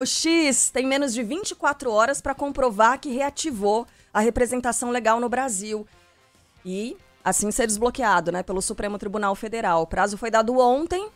O X tem menos de 24 horas para comprovar que reativou a representação legal no Brasil. E assim ser desbloqueado, né, pelo Supremo Tribunal Federal. O prazo foi dado ontem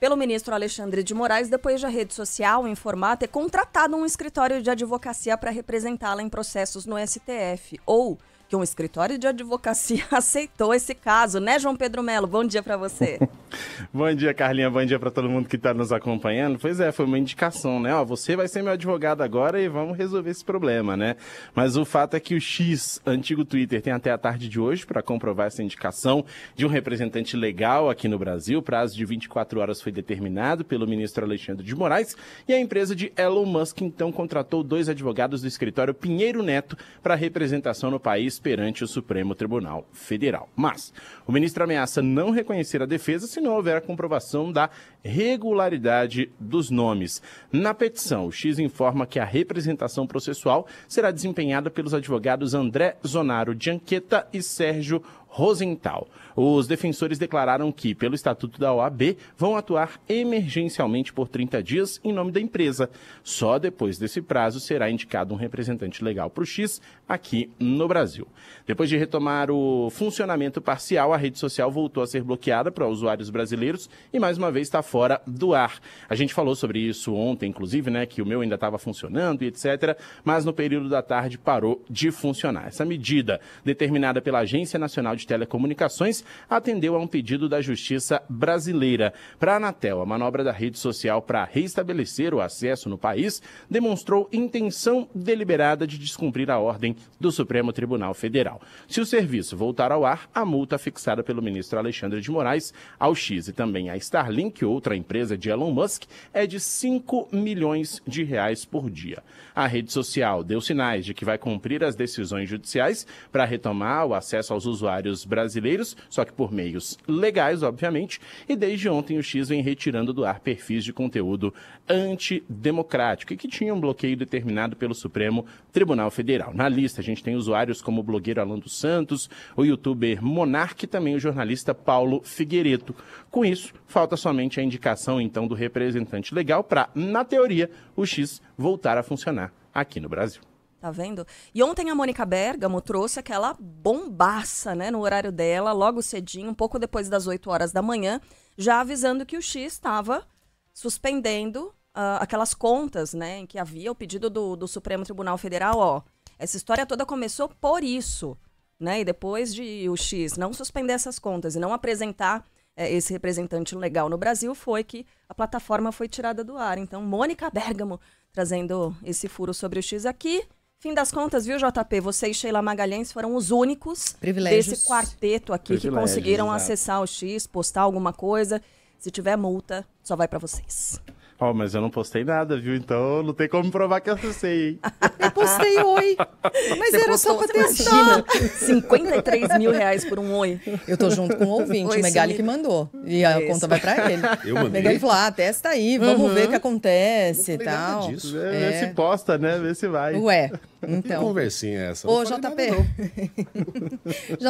pelo ministro Alexandre de Moraes depois da de rede social informar ter contratado um escritório de advocacia para representá-la em processos no STF ou que um escritório de advocacia aceitou esse caso, né, João Pedro Melo? Bom dia para você. bom dia, Carlinha. Bom dia para todo mundo que está nos acompanhando. Pois é, foi uma indicação, né? Ó, você vai ser meu advogado agora e vamos resolver esse problema, né? Mas o fato é que o X, antigo Twitter, tem até a tarde de hoje para comprovar essa indicação de um representante legal aqui no Brasil. O prazo de 24 horas foi determinado pelo ministro Alexandre de Moraes e a empresa de Elon Musk então contratou dois advogados do escritório Pinheiro Neto para representação no país perante o Supremo Tribunal Federal. Mas o ministro ameaça não reconhecer a defesa se não houver a comprovação da regularidade dos nomes. Na petição, o X informa que a representação processual será desempenhada pelos advogados André Zonaro Gianqueta e Sérgio Rosenthal. Os defensores declararam que, pelo estatuto da OAB, vão atuar emergencialmente por 30 dias em nome da empresa. Só depois desse prazo será indicado um representante legal para o X aqui no Brasil. Depois de retomar o funcionamento parcial, a rede social voltou a ser bloqueada para usuários brasileiros e mais uma vez está fora do ar. A gente falou sobre isso ontem, inclusive, né, que o meu ainda estava funcionando e etc, mas no período da tarde parou de funcionar. Essa medida, determinada pela Agência Nacional de de Telecomunicações, atendeu a um pedido da Justiça brasileira. Para a Anatel, a manobra da rede social para reestabelecer o acesso no país demonstrou intenção deliberada de descumprir a ordem do Supremo Tribunal Federal. Se o serviço voltar ao ar, a multa fixada pelo ministro Alexandre de Moraes ao X e também à Starlink, outra empresa de Elon Musk, é de 5 milhões de reais por dia. A rede social deu sinais de que vai cumprir as decisões judiciais para retomar o acesso aos usuários usuários brasileiros, só que por meios legais, obviamente, e desde ontem o X vem retirando do ar perfis de conteúdo antidemocrático e que tinha um bloqueio determinado pelo Supremo Tribunal Federal. Na lista a gente tem usuários como o blogueiro Alan dos Santos, o youtuber Monarque e também o jornalista Paulo Figueiredo. Com isso, falta somente a indicação então do representante legal para, na teoria, o X voltar a funcionar aqui no Brasil. Tá vendo? E ontem a Mônica Bergamo trouxe aquela bombaça, né, no horário dela, logo cedinho, um pouco depois das 8 horas da manhã, já avisando que o X estava suspendendo uh, aquelas contas, né, em que havia o pedido do, do Supremo Tribunal Federal, ó. Essa história toda começou por isso, né? E depois de o X não suspender essas contas e não apresentar eh, esse representante legal no Brasil foi que a plataforma foi tirada do ar. Então, Mônica Bergamo trazendo esse furo sobre o X aqui. Fim das contas, viu, JP? Você e Sheila Magalhães foram os únicos desse quarteto aqui que conseguiram exato. acessar o X, postar alguma coisa. Se tiver multa, só vai para vocês. Ó, oh, mas eu não postei nada, viu? Então não tem como provar que eu acessei, hein? Eu postei oi. Mas Você era postou, só pra testar. Imagina, 53 mil reais por um oi. Eu tô junto com o um ouvinte, oi, o Megali sim. que mandou. E a Esse. conta vai pra ele. Eu mandei. Megali falou: ah, testa aí, uhum. vamos uhum. ver o que acontece e tal. Disso. É, é. Vê se posta, né? Vê se vai. Ué, então. Que conversinha é essa? Ô, JP.